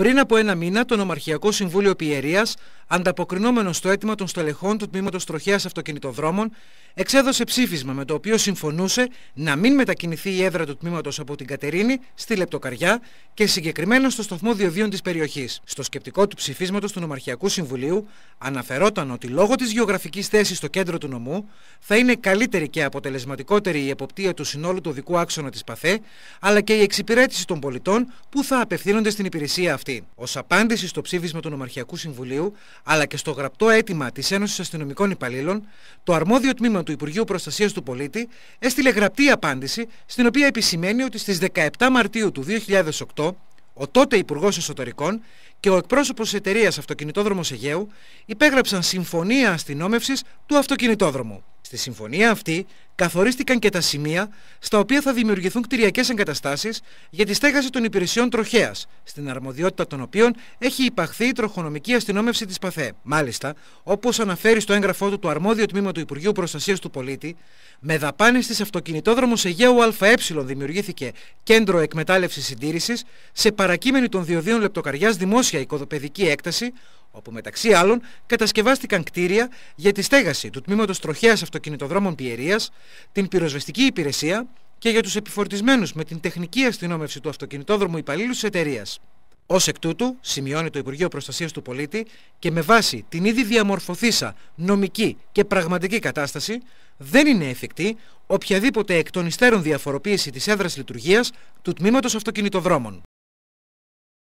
Πριν από ένα μήνα, το Νομαρχιακό Συμβούλιο Πιερίας, ανταποκρινόμενο στο αίτημα των στελεχών του τμήματος Τροχέα Αυτοκινητοδρόμων, εξέδωσε ψήφισμα με το οποίο συμφωνούσε να μην μετακινηθεί η έδρα του τμήματος από την Κατερίνη στη Λεπτοκαριά και συγκεκριμένα στο σταθμό διοδίων της περιοχής. Στο σκεπτικό του ψηφίσματος του Νομαρχιακού Συμβουλίου αναφερόταν ότι λόγω της γεωγραφικής θέσης στο κέντρο του νομού θα είναι καλύτερη και αποτελεσματικότερη η εποπτεία του συνόλου του δικού άξονα της Παθέ, αλλά και η εξυπηρέτηση των πολιτών που θα απευθύνονται στην υπηρεσία αυτή αυτή. Ως απάντηση στο ψήφισμα του Νομαρχιακού Συμβουλίου, αλλά και στο γραπτό αίτημα της Ένωσης Αστυνομικών Υπαλλήλων, το αρμόδιο τμήμα του Υπουργείου Προστασίας του Πολίτη έστειλε γραπτή απάντηση, στην οποία επισημαίνει ότι στις 17 Μαρτίου του 2008 ο τότε Υπουργός Εσωτερικών και ο εκπρόσωπος της εταιρείας Αυτοκινητόδρομος Αιγαίου υπέγραψαν συμφωνία αστυνόμευσης του αυτοκινητόδρομου. Στη συμφωνία αυτή καθορίστηκαν και τα σημεία στα οποία θα δημιουργηθούν κτηριακές εγκαταστάσεις για τη στέγαση των υπηρεσιών τροχέας, στην αρμοδιότητα των οποίων έχει υπαχθεί η τροχονομική αστυνόμευση της ΠΑΘΕ. Μάλιστα, όπως αναφέρει στο έγγραφό του το αρμόδιο τμήμα του Υπουργείου Προστασίας του Πολίτη, με δαπάνες της αυτοκινητόδρομους Αιγαίου ΑΕ δημιουργήθηκε κέντρο εκμετάλλευσης συντήρησης σε παρακείμενη των διοδίων λεπτοκαριάς δημόσια οικοδοπαιδική έκταση, όπου μεταξύ άλλων κατασκευάστηκαν κτίρια για τη στέγαση του τμήματος τροχέας αυτοκινητοδρόμων Πιερίας, την πυροσβεστική υπηρεσία και για τους επιφορτισμένους με την τεχνική αστυνόμευση του αυτοκινητόδρομου υπαλλήλους τη εταιρείας. Ως εκ τούτου, σημειώνει το Υπουργείο Προστασίας του Πολίτη και με βάση την ήδη διαμορφωθήσα νομική και πραγματική κατάσταση, δεν είναι εφικτή οποιαδήποτε εκ των υστέρων διαφοροποίηση της έδρας λειτουργίας του τμήματος αυτοκινητοδρόμων.